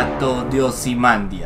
Gato de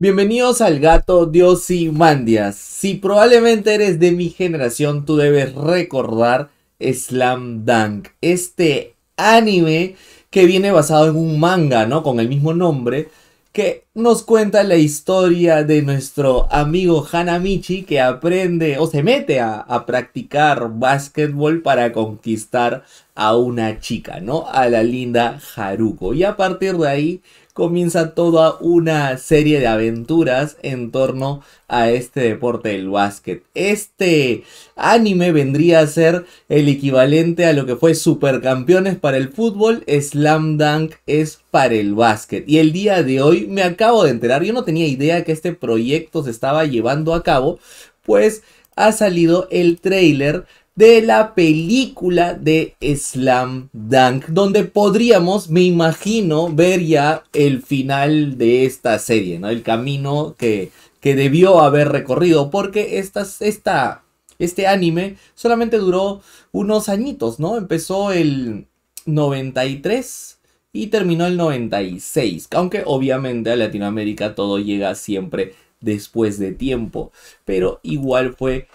Bienvenidos al Gato y Mandias. Si probablemente eres de mi generación, tú debes recordar Slam Dunk. Este anime que viene basado en un manga, ¿no? Con el mismo nombre que nos cuenta la historia de nuestro amigo Hanamichi que aprende o se mete a, practicar básquetbol para conquistar a una chica, ¿no? A la linda Haruko. Y a partir de ahí comienza toda una serie de aventuras en torno a este deporte del básquet. Este anime vendría a ser el equivalente a lo que fue Supercampeones para el fútbol, Slam Dunk es para el básquet. Y el día de hoy me acabo de enterar, yo no tenía idea que este proyecto se estaba llevando a cabo, pues ha salido el trailer de la película de Slam Dunk, donde podríamos, me imagino, ver ya el final de esta serie, ¿no? El camino que, que debió haber recorrido, porque esta, esta, este anime solamente duró unos añitos, ¿no? Empezó el 93 y terminó el 96, aunque obviamente a Latinoamérica todo llega siempre después de tiempo, pero igual fue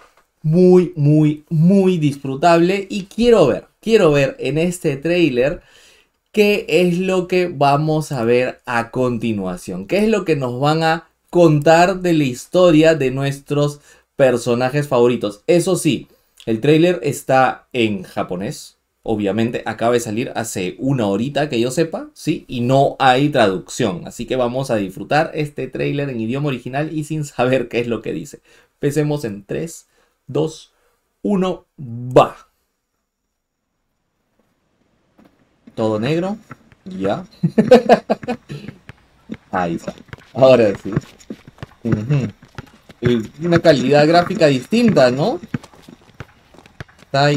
muy, muy, muy disfrutable. Y quiero ver, quiero ver en este trailer qué es lo que vamos a ver a continuación. ¿Qué es lo que nos van a contar de la historia de nuestros personajes favoritos? Eso sí, el trailer está en japonés. Obviamente acaba de salir hace una horita que yo sepa, ¿sí? Y no hay traducción. Así que vamos a disfrutar este trailer en idioma original y sin saber qué es lo que dice. Empecemos en 3, 2, 1, va. Todo negro. Ya. Ahí está. Ahora sí. Una calidad gráfica distinta, ¿no? Está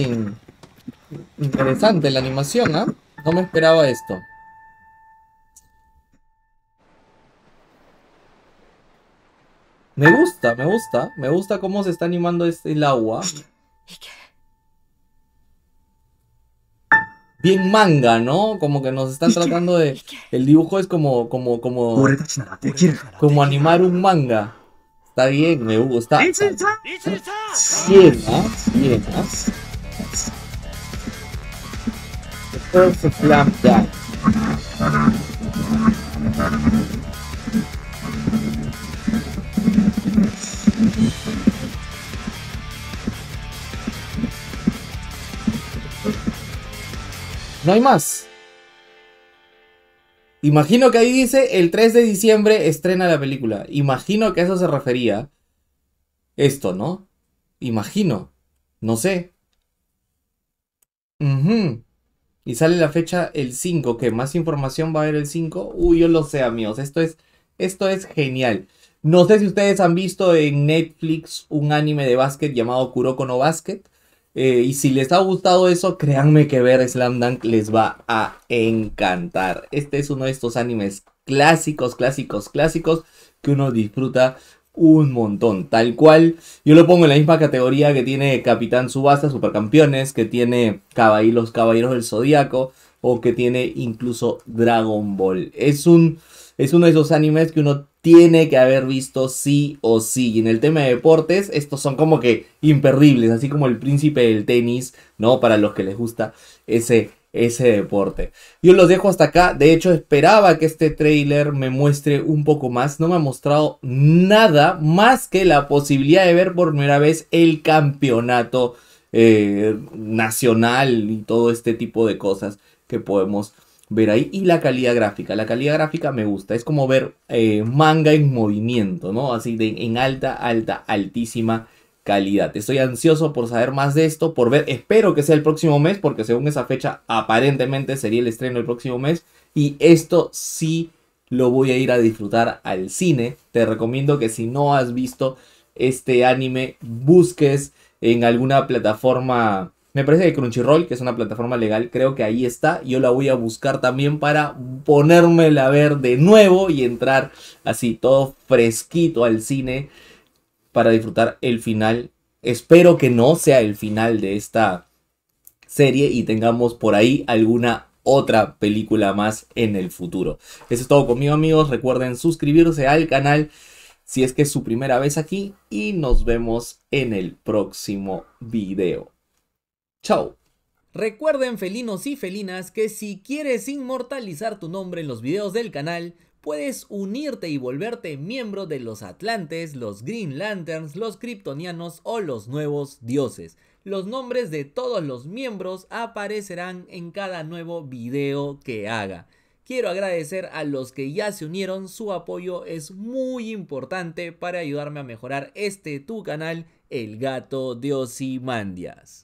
interesante la animación, ¿ah? No me esperaba esto. Me gusta, me gusta. Me gusta cómo se está animando este, el agua. Bien manga, ¿no? Como que nos están tratando de... El dibujo es como... Como, como, como animar un manga. Está bien, me gusta. Bien, ¿ah? ¿ah? No hay más. Imagino que ahí dice el 3 de diciembre estrena la película. Imagino que a eso se refería. Esto, ¿no? Imagino. No sé. Y sale la fecha el 5, que más información va a haber el 5. Uy, yo lo sé, amigos. Esto es, esto es genial. No sé si ustedes han visto en Netflix un anime de básquet llamado Kuroko no Basket. Eh, y si les ha gustado eso, créanme que ver Slam Dunk les va a encantar. Este es uno de estos animes clásicos, clásicos, clásicos que uno disfruta un montón. Tal cual, yo lo pongo en la misma categoría que tiene Capitán Subasta, Supercampeones, que tiene Caballos, Caballeros del Zodíaco o que tiene incluso Dragon Ball. Es un es uno de esos animes que uno tiene que haber visto sí o sí. Y en el tema de deportes, estos son como que imperdibles, así como el príncipe del tenis, ¿no? Para los que les gusta ese, ese deporte. Yo los dejo hasta acá. De hecho, esperaba que este trailer me muestre un poco más. No me ha mostrado nada más que la posibilidad de ver por primera vez el campeonato eh, nacional y todo este tipo de cosas que podemos ver ahí. Y la calidad gráfica. La calidad gráfica me gusta. Es como ver eh, manga en movimiento, ¿no? Así de en alta, alta, altísima calidad. Estoy ansioso por saber más de esto, por ver. Espero que sea el próximo mes, porque según esa fecha, aparentemente sería el estreno el próximo mes. Y esto sí lo voy a ir a disfrutar al cine. Te recomiendo que si no has visto este anime, busques en alguna plataforma me parece que Crunchyroll, que es una plataforma legal, creo que ahí está. Yo la voy a buscar también para ponérmela a ver de nuevo y entrar así todo fresquito al cine para disfrutar el final. Espero que no sea el final de esta serie y tengamos por ahí alguna otra película más en el futuro. Eso es todo conmigo amigos. Recuerden suscribirse al canal si es que es su primera vez aquí y nos vemos en el próximo video. Chau. Recuerden felinos y felinas que si quieres inmortalizar tu nombre en los videos del canal, puedes unirte y volverte miembro de los Atlantes, los Green Lanterns, los Kryptonianos o los nuevos dioses. Los nombres de todos los miembros aparecerán en cada nuevo video que haga. Quiero agradecer a los que ya se unieron, su apoyo es muy importante para ayudarme a mejorar este tu canal, El Gato y Mandias.